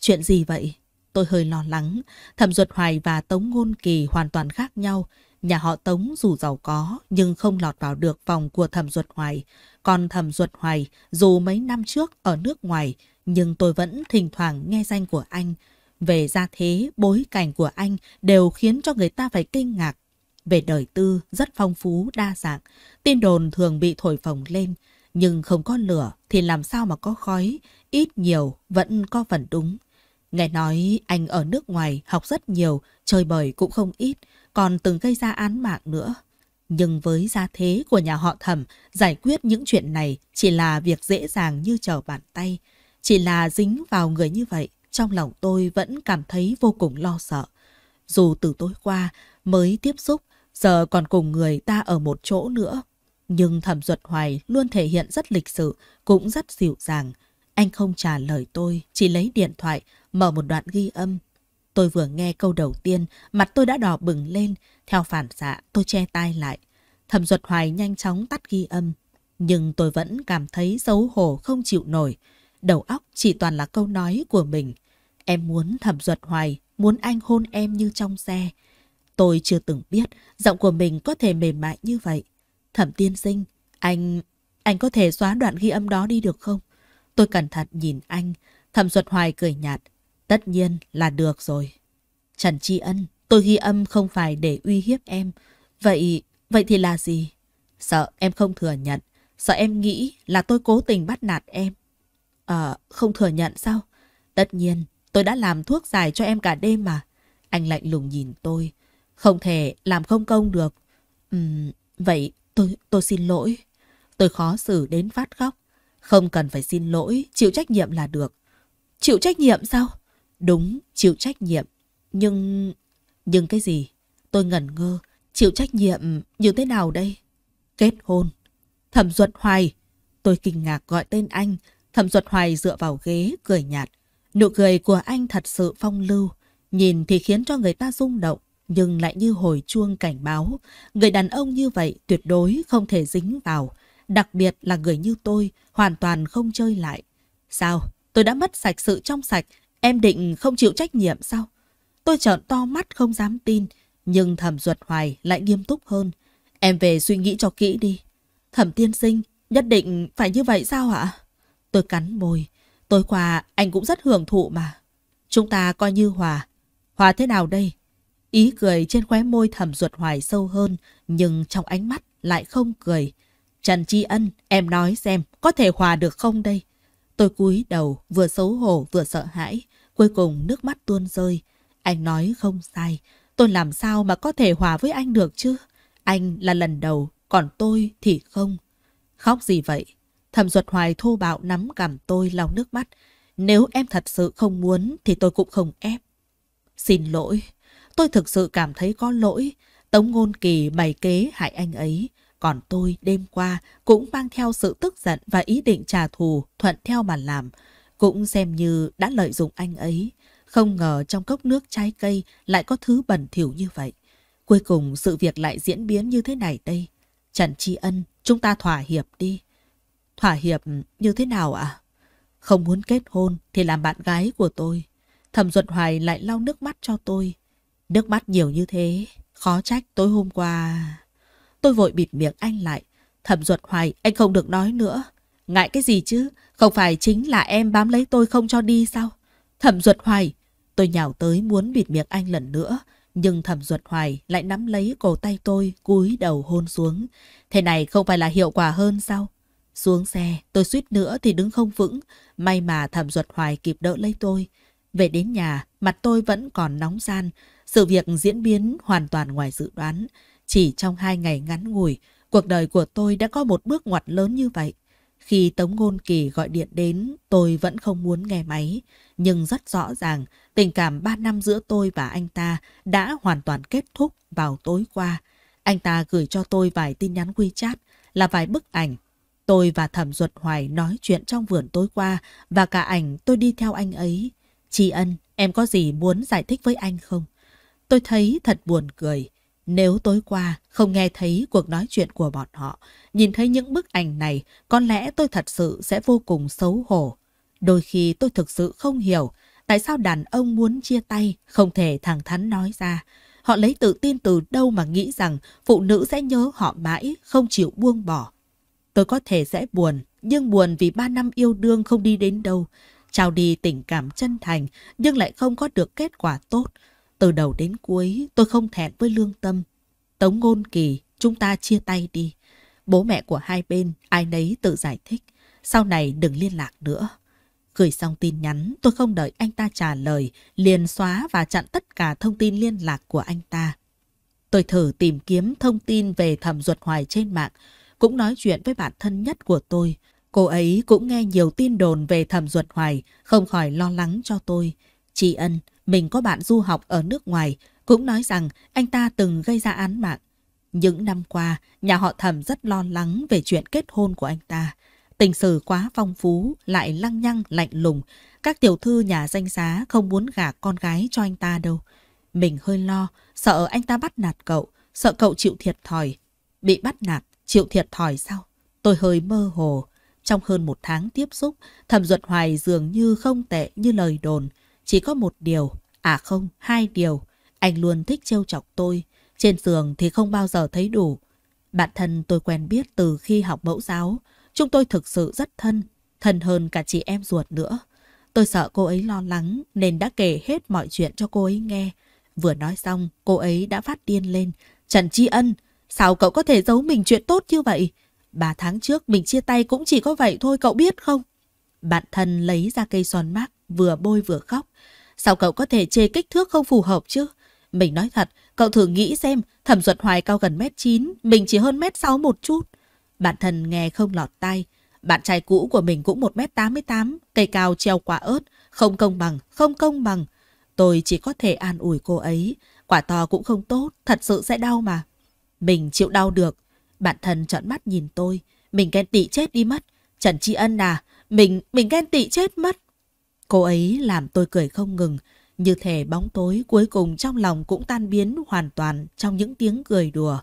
A: Chuyện gì vậy? Tôi hơi lo lắng, Thẩm Duật Hoài và Tống Ngôn Kỳ hoàn toàn khác nhau. Nhà họ Tống dù giàu có nhưng không lọt vào được vòng của Thẩm Duật Hoài. Còn Thẩm Duật Hoài dù mấy năm trước ở nước ngoài nhưng tôi vẫn thỉnh thoảng nghe danh của anh. Về gia thế, bối cảnh của anh đều khiến cho người ta phải kinh ngạc. Về đời tư rất phong phú, đa dạng, tin đồn thường bị thổi phồng lên. Nhưng không có lửa thì làm sao mà có khói, ít nhiều vẫn có phần đúng. Nghe nói anh ở nước ngoài học rất nhiều, chơi bời cũng không ít, còn từng gây ra án mạng nữa. Nhưng với gia thế của nhà họ thẩm, giải quyết những chuyện này chỉ là việc dễ dàng như trở bàn tay. Chỉ là dính vào người như vậy, trong lòng tôi vẫn cảm thấy vô cùng lo sợ. Dù từ tối qua mới tiếp xúc, giờ còn cùng người ta ở một chỗ nữa. Nhưng thẩm duật hoài luôn thể hiện rất lịch sự, cũng rất dịu dàng. Anh không trả lời tôi, chỉ lấy điện thoại, mở một đoạn ghi âm. Tôi vừa nghe câu đầu tiên, mặt tôi đã đỏ bừng lên, theo phản xạ tôi che tai lại. Thẩm Duật Hoài nhanh chóng tắt ghi âm, nhưng tôi vẫn cảm thấy xấu hổ không chịu nổi. Đầu óc chỉ toàn là câu nói của mình. Em muốn Thẩm Duật Hoài, muốn anh hôn em như trong xe. Tôi chưa từng biết giọng của mình có thể mềm mại như vậy. Thẩm tiên sinh, anh... anh có thể xóa đoạn ghi âm đó đi được không? Tôi cẩn thận nhìn anh. Thẩm Duật Hoài cười nhạt. Tất nhiên là được rồi. Trần Tri Ân, tôi ghi âm không phải để uy hiếp em. Vậy, vậy thì là gì? Sợ em không thừa nhận. Sợ em nghĩ là tôi cố tình bắt nạt em. Ờ, không thừa nhận sao? Tất nhiên, tôi đã làm thuốc dài cho em cả đêm mà. Anh lạnh lùng nhìn tôi. Không thể làm không công được. Ừm, vậy tôi, tôi xin lỗi. Tôi khó xử đến phát khóc. Không cần phải xin lỗi, chịu trách nhiệm là được. Chịu trách nhiệm sao? Đúng, chịu trách nhiệm. Nhưng... Nhưng cái gì? Tôi ngẩn ngơ. Chịu trách nhiệm như thế nào đây? Kết hôn. Thẩm Duật Hoài. Tôi kinh ngạc gọi tên anh. Thẩm Duật Hoài dựa vào ghế, cười nhạt. Nụ cười của anh thật sự phong lưu. Nhìn thì khiến cho người ta rung động, nhưng lại như hồi chuông cảnh báo. Người đàn ông như vậy tuyệt đối không thể dính vào. Đặc biệt là người như tôi, hoàn toàn không chơi lại. Sao? Tôi đã mất sạch sự trong sạch Em định không chịu trách nhiệm sao? Tôi trợn to mắt không dám tin, nhưng thẩm ruột hoài lại nghiêm túc hơn. Em về suy nghĩ cho kỹ đi. Thẩm tiên sinh, nhất định phải như vậy sao ạ? Tôi cắn môi. Tối qua anh cũng rất hưởng thụ mà. Chúng ta coi như hòa. Hòa thế nào đây? Ý cười trên khóe môi thẩm ruột hoài sâu hơn, nhưng trong ánh mắt lại không cười. Trần Tri Ân, em nói xem, có thể hòa được không đây? Tôi cúi đầu, vừa xấu hổ vừa sợ hãi. Cuối cùng nước mắt tuôn rơi. Anh nói không sai. Tôi làm sao mà có thể hòa với anh được chứ? Anh là lần đầu, còn tôi thì không. Khóc gì vậy? Thẩm Duật Hoài thô bạo nắm cằm tôi lau nước mắt. Nếu em thật sự không muốn thì tôi cũng không ép. Xin lỗi, tôi thực sự cảm thấy có lỗi. Tống ngôn kỳ bày kế hại anh ấy. Còn tôi đêm qua cũng mang theo sự tức giận và ý định trả thù thuận theo mà làm. Cũng xem như đã lợi dụng anh ấy, không ngờ trong cốc nước trái cây lại có thứ bẩn thỉu như vậy. Cuối cùng sự việc lại diễn biến như thế này đây. Trần Tri Ân, chúng ta thỏa hiệp đi. Thỏa hiệp như thế nào ạ? Không muốn kết hôn thì làm bạn gái của tôi. Thẩm Duật Hoài lại lau nước mắt cho tôi. Nước mắt nhiều như thế, khó trách tối hôm qua. Tôi vội bịt miệng anh lại. Thẩm Duật Hoài, anh không được nói nữa. Ngại cái gì chứ? Không phải chính là em bám lấy tôi không cho đi sao? Thẩm Duật Hoài. Tôi nhào tới muốn bịt miệng anh lần nữa. Nhưng Thẩm Duật Hoài lại nắm lấy cổ tay tôi cúi đầu hôn xuống. Thế này không phải là hiệu quả hơn sao? Xuống xe, tôi suýt nữa thì đứng không vững. May mà Thẩm Duật Hoài kịp đỡ lấy tôi. Về đến nhà, mặt tôi vẫn còn nóng gian. Sự việc diễn biến hoàn toàn ngoài dự đoán. Chỉ trong hai ngày ngắn ngủi, cuộc đời của tôi đã có một bước ngoặt lớn như vậy. Khi Tống Ngôn Kỳ gọi điện đến, tôi vẫn không muốn nghe máy, nhưng rất rõ ràng tình cảm ba năm giữa tôi và anh ta đã hoàn toàn kết thúc vào tối qua. Anh ta gửi cho tôi vài tin nhắn WeChat là vài bức ảnh. Tôi và Thẩm Duật Hoài nói chuyện trong vườn tối qua và cả ảnh tôi đi theo anh ấy. Chị Ân, em có gì muốn giải thích với anh không? Tôi thấy thật buồn cười. Nếu tối qua không nghe thấy cuộc nói chuyện của bọn họ. Nhìn thấy những bức ảnh này, có lẽ tôi thật sự sẽ vô cùng xấu hổ. Đôi khi tôi thực sự không hiểu tại sao đàn ông muốn chia tay, không thể thẳng thắn nói ra. Họ lấy tự tin từ đâu mà nghĩ rằng phụ nữ sẽ nhớ họ mãi, không chịu buông bỏ. Tôi có thể sẽ buồn, nhưng buồn vì ba năm yêu đương không đi đến đâu. Trao đi tình cảm chân thành, nhưng lại không có được kết quả tốt. Từ đầu đến cuối, tôi không thẹn với lương tâm. Tống Ngôn Kỳ, chúng ta chia tay đi. Bố mẹ của hai bên, ai nấy tự giải thích. Sau này đừng liên lạc nữa. Gửi xong tin nhắn, tôi không đợi anh ta trả lời, liền xóa và chặn tất cả thông tin liên lạc của anh ta. Tôi thử tìm kiếm thông tin về thẩm ruột hoài trên mạng, cũng nói chuyện với bạn thân nhất của tôi. Cô ấy cũng nghe nhiều tin đồn về thẩm ruột hoài, không khỏi lo lắng cho tôi. Chị Ân, mình có bạn du học ở nước ngoài, cũng nói rằng anh ta từng gây ra án mạng. Những năm qua, nhà họ thẩm rất lo lắng về chuyện kết hôn của anh ta. Tình sử quá phong phú, lại lăng nhăng, lạnh lùng. Các tiểu thư nhà danh giá không muốn gả con gái cho anh ta đâu. Mình hơi lo, sợ anh ta bắt nạt cậu, sợ cậu chịu thiệt thòi. Bị bắt nạt, chịu thiệt thòi sao? Tôi hơi mơ hồ. Trong hơn một tháng tiếp xúc, Thẩm Duật Hoài dường như không tệ như lời đồn. Chỉ có một điều, à không, hai điều. Anh luôn thích trêu chọc tôi, trên giường thì không bao giờ thấy đủ. Bạn thân tôi quen biết từ khi học mẫu giáo, chúng tôi thực sự rất thân, thân hơn cả chị em ruột nữa. Tôi sợ cô ấy lo lắng nên đã kể hết mọi chuyện cho cô ấy nghe. Vừa nói xong, cô ấy đã phát điên lên. Trần Tri Ân, sao cậu có thể giấu mình chuyện tốt như vậy? Ba tháng trước mình chia tay cũng chỉ có vậy thôi cậu biết không? Bạn thân lấy ra cây son mát, vừa bôi vừa khóc. Sao cậu có thể chê kích thước không phù hợp chứ? Mình nói thật, cậu thử nghĩ xem, thẩm duật hoài cao gần mét 9, mình chỉ hơn mét 6 một chút. bạn thân nghe không lọt tai. Bạn trai cũ của mình cũng 1m88, cây cao treo quả ớt, không công bằng, không công bằng. Tôi chỉ có thể an ủi cô ấy, quả to cũng không tốt, thật sự sẽ đau mà. Mình chịu đau được. Bạn thân trợn mắt nhìn tôi, mình ghen tị chết đi mất. Trần Tri Ân à, mình, mình ghen tị chết mất. Cô ấy làm tôi cười không ngừng, như thể bóng tối cuối cùng trong lòng cũng tan biến hoàn toàn trong những tiếng cười đùa.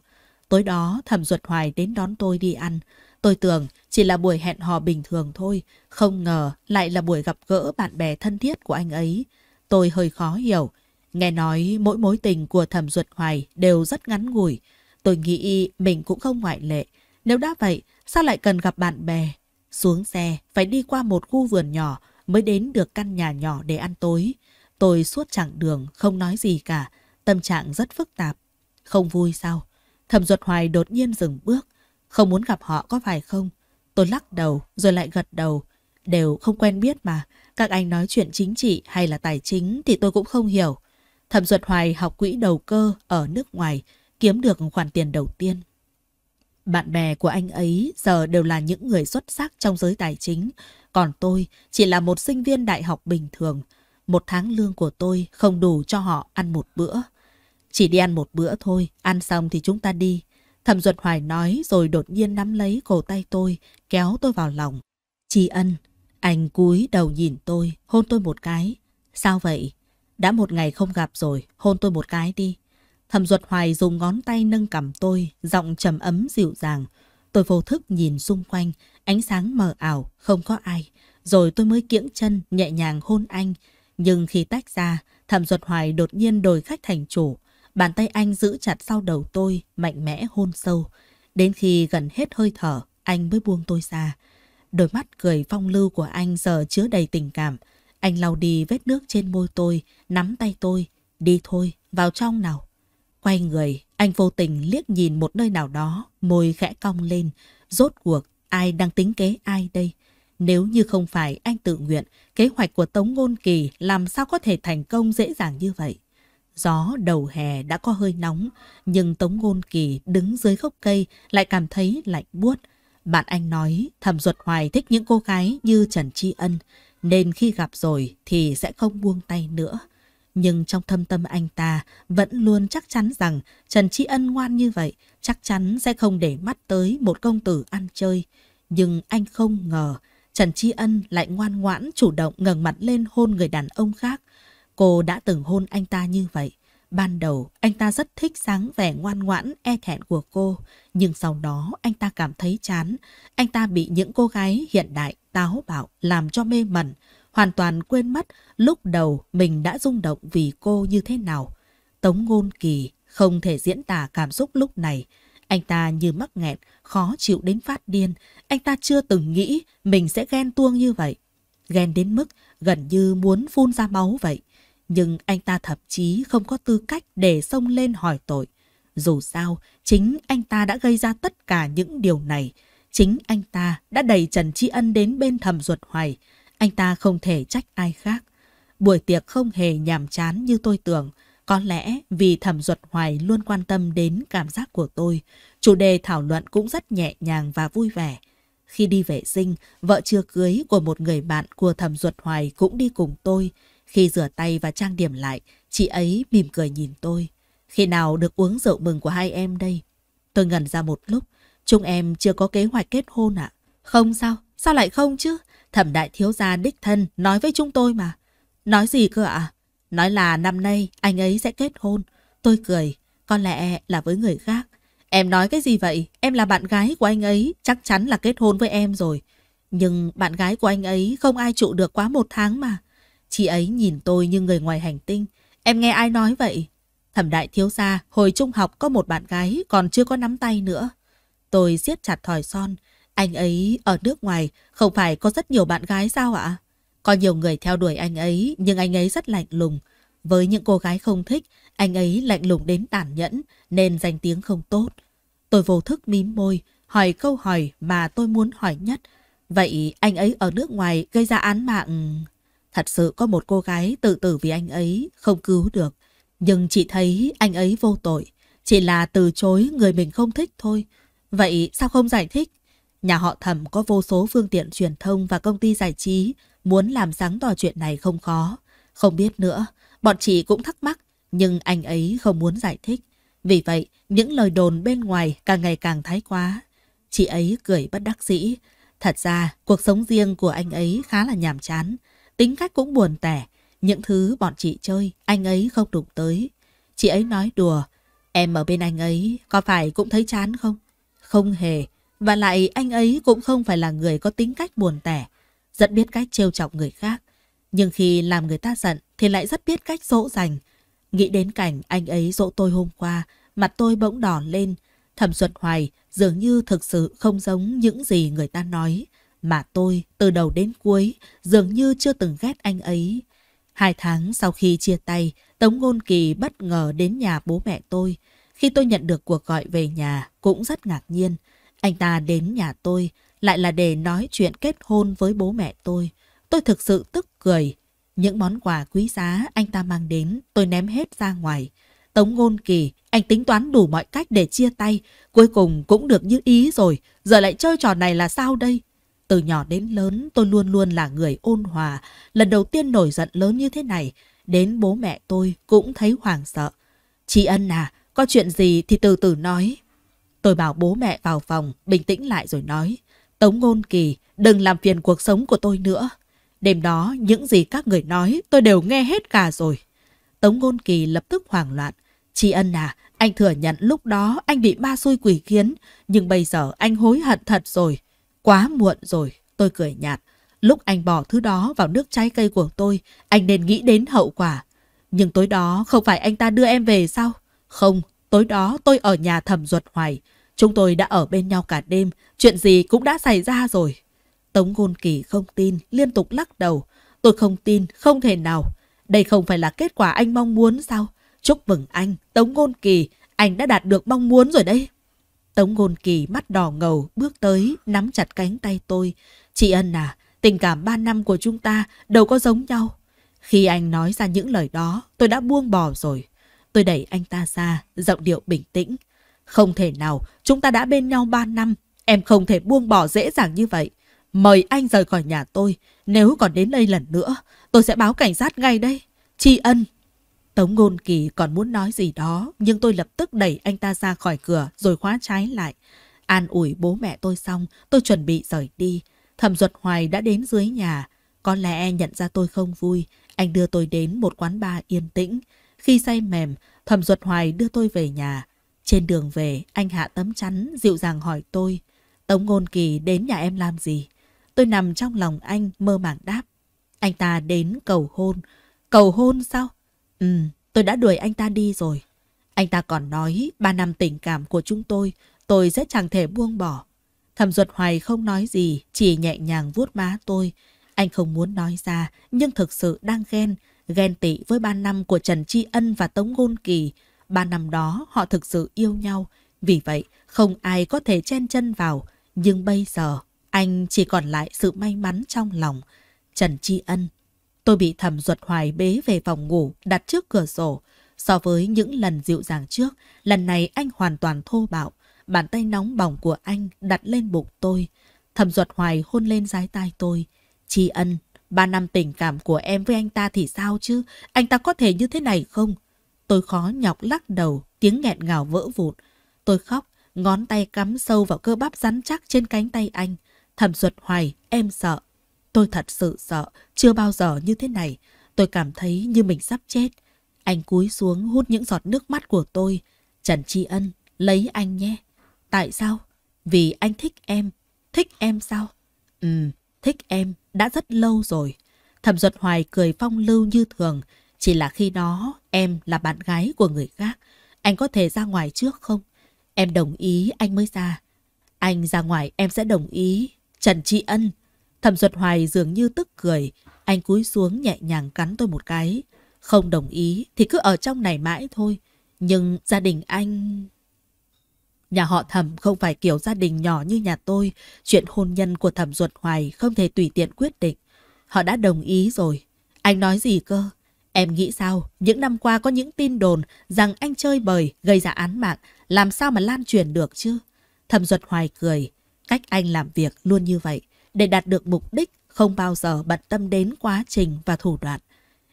A: Tối đó thẩm ruột hoài đến đón tôi đi ăn. Tôi tưởng chỉ là buổi hẹn hò bình thường thôi, không ngờ lại là buổi gặp gỡ bạn bè thân thiết của anh ấy. Tôi hơi khó hiểu. Nghe nói mỗi mối tình của thẩm ruột hoài đều rất ngắn ngủi. Tôi nghĩ mình cũng không ngoại lệ. Nếu đã vậy, sao lại cần gặp bạn bè? Xuống xe, phải đi qua một khu vườn nhỏ mới đến được căn nhà nhỏ để ăn tối. Tôi suốt chặng đường không nói gì cả, tâm trạng rất phức tạp. Không vui sao? Thẩm Duật Hoài đột nhiên dừng bước, không muốn gặp họ có phải không? Tôi lắc đầu rồi lại gật đầu, đều không quen biết mà, các anh nói chuyện chính trị hay là tài chính thì tôi cũng không hiểu. Thẩm Duật Hoài học quỹ đầu cơ ở nước ngoài, kiếm được khoản tiền đầu tiên. Bạn bè của anh ấy giờ đều là những người xuất sắc trong giới tài chính, còn tôi chỉ là một sinh viên đại học bình thường, một tháng lương của tôi không đủ cho họ ăn một bữa. Chỉ đi ăn một bữa thôi, ăn xong thì chúng ta đi. Thẩm Duật Hoài nói rồi đột nhiên nắm lấy cổ tay tôi, kéo tôi vào lòng. Tri ân, anh cúi đầu nhìn tôi, hôn tôi một cái. Sao vậy? Đã một ngày không gặp rồi, hôn tôi một cái đi. Thẩm Duật Hoài dùng ngón tay nâng cầm tôi, giọng trầm ấm dịu dàng. Tôi vô thức nhìn xung quanh, ánh sáng mờ ảo, không có ai. Rồi tôi mới kiễng chân, nhẹ nhàng hôn anh. Nhưng khi tách ra, Thẩm Duật Hoài đột nhiên đổi khách thành chủ. Bàn tay anh giữ chặt sau đầu tôi, mạnh mẽ hôn sâu. Đến khi gần hết hơi thở, anh mới buông tôi ra. Đôi mắt cười phong lưu của anh giờ chứa đầy tình cảm. Anh lau đi vết nước trên môi tôi, nắm tay tôi. Đi thôi, vào trong nào. Quay người, anh vô tình liếc nhìn một nơi nào đó, môi khẽ cong lên. Rốt cuộc, ai đang tính kế ai đây? Nếu như không phải anh tự nguyện, kế hoạch của Tống Ngôn Kỳ làm sao có thể thành công dễ dàng như vậy? Gió đầu hè đã có hơi nóng, nhưng Tống Ngôn Kỳ đứng dưới gốc cây lại cảm thấy lạnh buốt. Bạn anh nói Thẩm Duật Hoài thích những cô gái như Trần Tri Ân, nên khi gặp rồi thì sẽ không buông tay nữa. Nhưng trong thâm tâm anh ta vẫn luôn chắc chắn rằng Trần Tri Ân ngoan như vậy chắc chắn sẽ không để mắt tới một công tử ăn chơi. Nhưng anh không ngờ Trần Tri Ân lại ngoan ngoãn chủ động ngẩng mặt lên hôn người đàn ông khác. Cô đã từng hôn anh ta như vậy. Ban đầu, anh ta rất thích sáng vẻ ngoan ngoãn, e thẹn của cô. Nhưng sau đó, anh ta cảm thấy chán. Anh ta bị những cô gái hiện đại, táo bạo, làm cho mê mẩn. Hoàn toàn quên mất lúc đầu mình đã rung động vì cô như thế nào. Tống Ngôn Kỳ không thể diễn tả cảm xúc lúc này. Anh ta như mắc nghẹn, khó chịu đến phát điên. Anh ta chưa từng nghĩ mình sẽ ghen tuông như vậy. Ghen đến mức gần như muốn phun ra máu vậy. Nhưng anh ta thậm chí không có tư cách để xông lên hỏi tội. Dù sao, chính anh ta đã gây ra tất cả những điều này. Chính anh ta đã đẩy Trần Tri Ân đến bên thầm ruột hoài. Anh ta không thể trách ai khác. Buổi tiệc không hề nhàm chán như tôi tưởng. Có lẽ vì Thẩm Duật Hoài luôn quan tâm đến cảm giác của tôi, chủ đề thảo luận cũng rất nhẹ nhàng và vui vẻ. Khi đi vệ sinh, vợ chưa cưới của một người bạn của Thẩm Duật Hoài cũng đi cùng tôi. Khi rửa tay và trang điểm lại, chị ấy mỉm cười nhìn tôi. Khi nào được uống rượu mừng của hai em đây? Tôi ngần ra một lúc, chúng em chưa có kế hoạch kết hôn ạ. À? Không sao, sao lại không chứ? Thẩm đại thiếu gia đích thân nói với chúng tôi mà. Nói gì cơ ạ? À? Nói là năm nay anh ấy sẽ kết hôn. Tôi cười, có lẽ là với người khác. Em nói cái gì vậy? Em là bạn gái của anh ấy, chắc chắn là kết hôn với em rồi. Nhưng bạn gái của anh ấy không ai trụ được quá một tháng mà. Chị ấy nhìn tôi như người ngoài hành tinh. Em nghe ai nói vậy? Thẩm đại thiếu gia hồi trung học có một bạn gái còn chưa có nắm tay nữa. Tôi siết chặt thỏi son. Anh ấy ở nước ngoài không phải có rất nhiều bạn gái sao ạ? Có nhiều người theo đuổi anh ấy, nhưng anh ấy rất lạnh lùng. Với những cô gái không thích, anh ấy lạnh lùng đến tàn nhẫn, nên danh tiếng không tốt. Tôi vô thức mím môi, hỏi câu hỏi mà tôi muốn hỏi nhất. Vậy anh ấy ở nước ngoài gây ra án mạng... Thật sự có một cô gái tự tử vì anh ấy, không cứu được. Nhưng chị thấy anh ấy vô tội, chỉ là từ chối người mình không thích thôi. Vậy sao không giải thích? Nhà họ thẩm có vô số phương tiện truyền thông và công ty giải trí, muốn làm sáng tỏ chuyện này không khó. Không biết nữa, bọn chị cũng thắc mắc, nhưng anh ấy không muốn giải thích. Vì vậy, những lời đồn bên ngoài càng ngày càng thái quá. Chị ấy cười bất đắc dĩ. Thật ra, cuộc sống riêng của anh ấy khá là nhàm chán. Tính cách cũng buồn tẻ. Những thứ bọn chị chơi, anh ấy không đụng tới. Chị ấy nói đùa, em ở bên anh ấy có phải cũng thấy chán không? Không hề, và lại anh ấy cũng không phải là người có tính cách buồn tẻ, rất biết cách trêu chọc người khác. Nhưng khi làm người ta giận thì lại rất biết cách dỗ dành. Nghĩ đến cảnh anh ấy dỗ tôi hôm qua, mặt tôi bỗng đỏ lên. Thẩm Duật Hoài dường như thực sự không giống những gì người ta nói. Mà tôi, từ đầu đến cuối, dường như chưa từng ghét anh ấy. Hai tháng sau khi chia tay, Tống Ngôn Kỳ bất ngờ đến nhà bố mẹ tôi. Khi tôi nhận được cuộc gọi về nhà, cũng rất ngạc nhiên. Anh ta đến nhà tôi lại là để nói chuyện kết hôn với bố mẹ tôi. Tôi thực sự tức cười. Những món quà quý giá anh ta mang đến tôi ném hết ra ngoài. Tống ngôn kỳ, anh tính toán đủ mọi cách để chia tay. Cuối cùng cũng được như ý rồi. Giờ lại chơi trò này là sao đây? Từ nhỏ đến lớn tôi luôn luôn là người ôn hòa. Lần đầu tiên nổi giận lớn như thế này. Đến bố mẹ tôi cũng thấy hoảng sợ. Chị Ân à, có chuyện gì thì từ từ nói, Tôi bảo bố mẹ vào phòng, bình tĩnh lại rồi nói. Tống ngôn kỳ, đừng làm phiền cuộc sống của tôi nữa. Đêm đó, những gì các người nói, tôi đều nghe hết cả rồi. Tống ngôn kỳ lập tức hoảng loạn. Chị Ân à, anh thừa nhận lúc đó anh bị ma xui quỷ khiến, nhưng bây giờ anh hối hận thật rồi. Quá muộn rồi, tôi cười nhạt. Lúc anh bỏ thứ đó vào nước trái cây của tôi, anh nên nghĩ đến hậu quả. Nhưng tối đó không phải anh ta đưa em về sao? Không, tối đó tôi ở nhà thầm ruột hoài. Chúng tôi đã ở bên nhau cả đêm, chuyện gì cũng đã xảy ra rồi. Tống Ngôn Kỳ không tin, liên tục lắc đầu. Tôi không tin, không thể nào. Đây không phải là kết quả anh mong muốn sao? Chúc mừng anh, Tống Ngôn Kỳ, anh đã đạt được mong muốn rồi đấy. Tống Ngôn Kỳ mắt đỏ ngầu bước tới, nắm chặt cánh tay tôi. Chị Ân à, tình cảm ba năm của chúng ta đâu có giống nhau. Khi anh nói ra những lời đó, tôi đã buông bỏ rồi. Tôi đẩy anh ta ra, giọng điệu bình tĩnh. Không thể nào, chúng ta đã bên nhau 3 năm, em không thể buông bỏ dễ dàng như vậy. Mời anh rời khỏi nhà tôi, nếu còn đến đây lần nữa, tôi sẽ báo cảnh sát ngay đây. Tri ân. Tống Ngôn Kỳ còn muốn nói gì đó, nhưng tôi lập tức đẩy anh ta ra khỏi cửa rồi khóa trái lại. An ủi bố mẹ tôi xong, tôi chuẩn bị rời đi. Thẩm Duật Hoài đã đến dưới nhà. Có lẽ nhận ra tôi không vui, anh đưa tôi đến một quán bar yên tĩnh. Khi say mềm, Thẩm Duật Hoài đưa tôi về nhà. Trên đường về, anh hạ tấm chắn, dịu dàng hỏi tôi. Tống Ngôn Kỳ đến nhà em làm gì? Tôi nằm trong lòng anh, mơ màng đáp. Anh ta đến cầu hôn. Cầu hôn sao? Ừ, tôi đã đuổi anh ta đi rồi. Anh ta còn nói, ba năm tình cảm của chúng tôi, tôi sẽ chẳng thể buông bỏ. Thẩm Duật Hoài không nói gì, chỉ nhẹ nhàng vuốt má tôi. Anh không muốn nói ra, nhưng thực sự đang ghen, ghen tị với ba năm của Trần Tri Ân và Tống Ngôn Kỳ, Ba năm đó họ thực sự yêu nhau, vì vậy không ai có thể chen chân vào. Nhưng bây giờ anh chỉ còn lại sự may mắn trong lòng. Trần Tri Ân Tôi bị thẩm ruột hoài bế về phòng ngủ, đặt trước cửa sổ. So với những lần dịu dàng trước, lần này anh hoàn toàn thô bạo. Bàn tay nóng bỏng của anh đặt lên bụng tôi. Thẩm ruột hoài hôn lên giái tai tôi. Tri ân, ba năm tình cảm của em với anh ta thì sao chứ? Anh ta có thể như thế này không? Tôi khó nhọc lắc đầu, tiếng nghẹn ngào vỡ vụn. Tôi khóc, ngón tay cắm sâu vào cơ bắp rắn chắc trên cánh tay anh. Thẩm ruột hoài, em sợ. Tôi thật sự sợ, chưa bao giờ như thế này. Tôi cảm thấy như mình sắp chết. Anh cúi xuống hút những giọt nước mắt của tôi. Trần Tri Ân, lấy anh nhé. Tại sao? Vì anh thích em. Thích em sao? Ừ, thích em, đã rất lâu rồi. Thẩm Duật Hoài cười phong lưu như thường. Chỉ là khi đó em là bạn gái của người khác, anh có thể ra ngoài trước không? Em đồng ý anh mới ra. Anh ra ngoài em sẽ đồng ý. Trần Tri Ân. Thẩm Duật Hoài dường như tức cười. Anh cúi xuống nhẹ nhàng cắn tôi một cái. Không đồng ý thì cứ ở trong này mãi thôi. Nhưng gia đình anh... Nhà họ thẩm không phải kiểu gia đình nhỏ như nhà tôi. Chuyện hôn nhân của thẩm Duật Hoài không thể tùy tiện quyết định. Họ đã đồng ý rồi. Anh nói gì cơ? Em nghĩ sao, những năm qua có những tin đồn rằng anh chơi bời gây ra án mạng, làm sao mà lan truyền được chứ? Thẩm Duật Hoài cười, cách anh làm việc luôn như vậy, để đạt được mục đích không bao giờ bận tâm đến quá trình và thủ đoạn.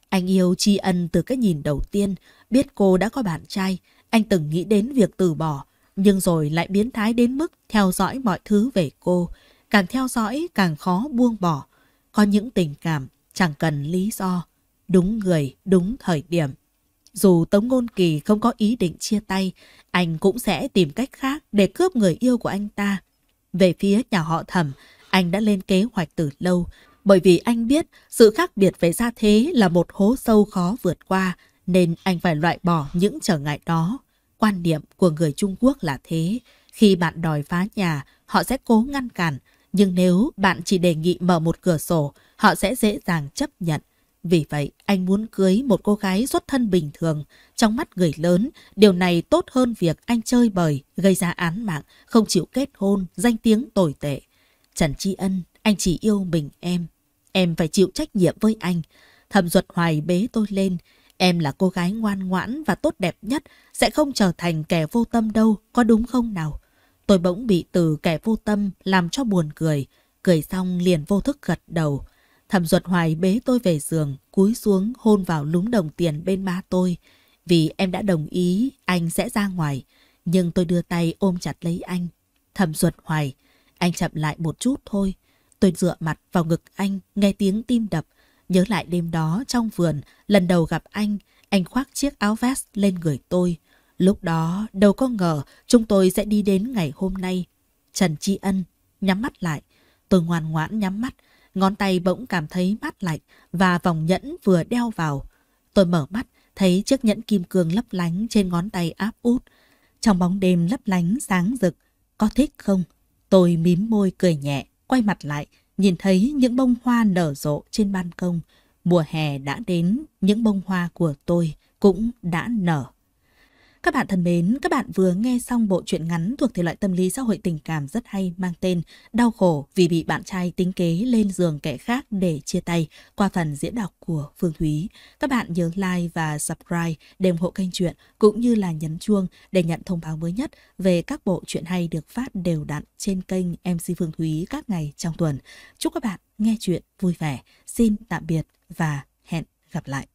A: Anh yêu tri ân từ cái nhìn đầu tiên, biết cô đã có bạn trai, anh từng nghĩ đến việc từ bỏ, nhưng rồi lại biến thái đến mức theo dõi mọi thứ về cô, càng theo dõi càng khó buông bỏ. Có những tình cảm chẳng cần lý do đúng người, đúng thời điểm. Dù Tống Ngôn Kỳ không có ý định chia tay, anh cũng sẽ tìm cách khác để cướp người yêu của anh ta. Về phía nhà họ thẩm, anh đã lên kế hoạch từ lâu, bởi vì anh biết sự khác biệt về gia thế là một hố sâu khó vượt qua, nên anh phải loại bỏ những trở ngại đó. Quan niệm của người Trung Quốc là thế. Khi bạn đòi phá nhà, họ sẽ cố ngăn cản. Nhưng nếu bạn chỉ đề nghị mở một cửa sổ, họ sẽ dễ dàng chấp nhận. Vì vậy, anh muốn cưới một cô gái xuất thân bình thường, trong mắt người lớn, điều này tốt hơn việc anh chơi bời, gây ra án mạng, không chịu kết hôn, danh tiếng tồi tệ. Trần Tri Ân, anh chỉ yêu mình em. Em phải chịu trách nhiệm với anh. Thẩm Duật Hoài bế tôi lên. Em là cô gái ngoan ngoãn và tốt đẹp nhất, sẽ không trở thành kẻ vô tâm đâu, có đúng không nào? Tôi bỗng bị từ kẻ vô tâm làm cho buồn cười. Cười xong liền vô thức gật đầu. Thẩm Duật Hoài bế tôi về giường, cúi xuống hôn vào lúng đồng tiền bên má tôi. Vì em đã đồng ý anh sẽ ra ngoài, nhưng tôi đưa tay ôm chặt lấy anh. Thẩm Duật Hoài, anh chậm lại một chút thôi. Tôi dựa mặt vào ngực anh, nghe tiếng tim đập. Nhớ lại đêm đó trong vườn, lần đầu gặp anh, anh khoác chiếc áo vest lên người tôi. Lúc đó, đâu có ngờ chúng tôi sẽ đi đến ngày hôm nay. Trần Tri Ân nhắm mắt lại. Tôi ngoan ngoãn nhắm mắt, Ngón tay bỗng cảm thấy mát lạnh và vòng nhẫn vừa đeo vào. Tôi mở mắt, thấy chiếc nhẫn kim cương lấp lánh trên ngón tay áp út. Trong bóng đêm lấp lánh sáng rực, có thích không? Tôi mím môi cười nhẹ, quay mặt lại, nhìn thấy những bông hoa nở rộ trên ban công. Mùa hè đã đến, những bông hoa của tôi cũng đã nở. Các bạn thân mến, các bạn vừa nghe xong bộ truyện ngắn thuộc thể loại tâm lý xã hội tình cảm rất hay mang tên Đau khổ vì bị bạn trai tính kế lên giường kẻ khác để chia tay qua phần diễn đọc của Phương Thúy. Các bạn nhớ like và subscribe để ủng hộ kênh truyện cũng như là nhấn chuông để nhận thông báo mới nhất về các bộ truyện hay được phát đều đặn trên kênh MC Phương Thúy các ngày trong tuần. Chúc các bạn nghe chuyện vui vẻ. Xin tạm biệt và hẹn gặp lại.